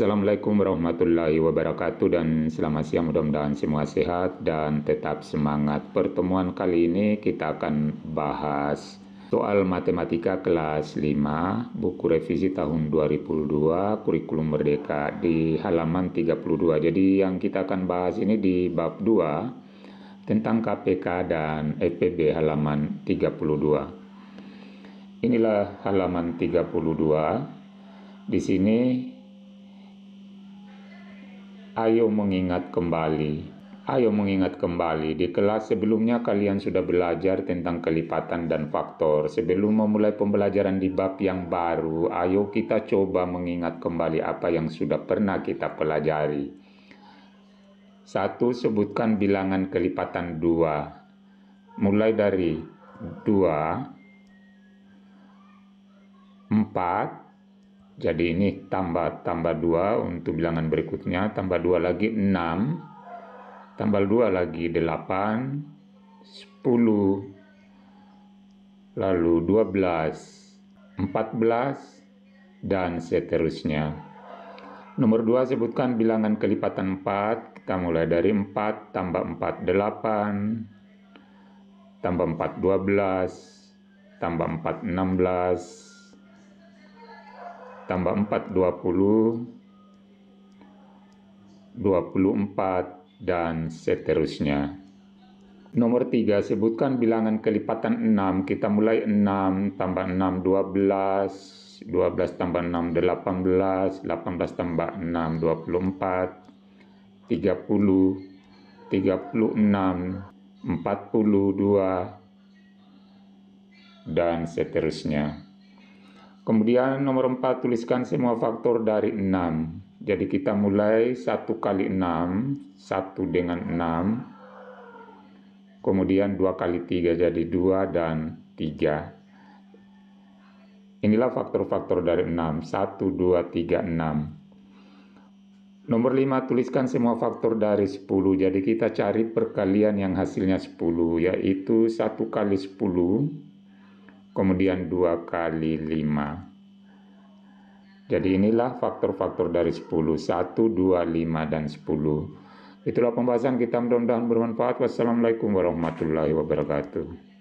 Assalamualaikum warahmatullahi wabarakatuh dan selamat siang mudah-mudahan semua sehat dan tetap semangat. Pertemuan kali ini kita akan bahas soal matematika kelas 5 buku revisi tahun 2002 kurikulum merdeka di halaman 32. Jadi yang kita akan bahas ini di bab 2 tentang KPK dan FPB e halaman 32. Inilah halaman 32. Di sini Ayo mengingat kembali. Ayo mengingat kembali, di kelas sebelumnya kalian sudah belajar tentang kelipatan dan faktor. Sebelum memulai pembelajaran di bab yang baru, ayo kita coba mengingat kembali apa yang sudah pernah kita pelajari. Satu, Sebutkan bilangan kelipatan dua, Mulai dari dua, empat. Jadi ini tambah tambah 2 untuk bilangan berikutnya, tambah 2 lagi 6, tambah 2 lagi 8, 10, lalu 12, 14, dan seterusnya. Nomor 2 sebutkan bilangan kelipatan 4, kita mulai dari 4, tambah 4, 8, tambah 4, 12, tambah 4, 16, 16 tambah 4 20 24 dan seterusnya nomor 3 sebutkan bilangan kelipatan 6 kita mulai 6 tambah 6 12 12 tambah 6 18 18 tambah 6 24 30 36 42 dan seterusnya. Kemudian nomor 4 tuliskan semua faktor dari 6. Jadi kita mulai 1 kali 6, 1 dengan 6. Kemudian 2 kali 3 jadi 2 dan 3. Inilah faktor-faktor dari 6. 1, 2, 3, 6. Nomor 5 tuliskan semua faktor dari 10. Jadi kita cari perkalian yang hasilnya 10 yaitu 1 kali 10 10 kemudian 2 kali 5. Jadi inilah faktor-faktor dari 10, 1, 2, 5, dan 10. Itulah pembahasan kita mudah-mudahan bermanfaat. Wassalamualaikum warahmatullahi wabarakatuh.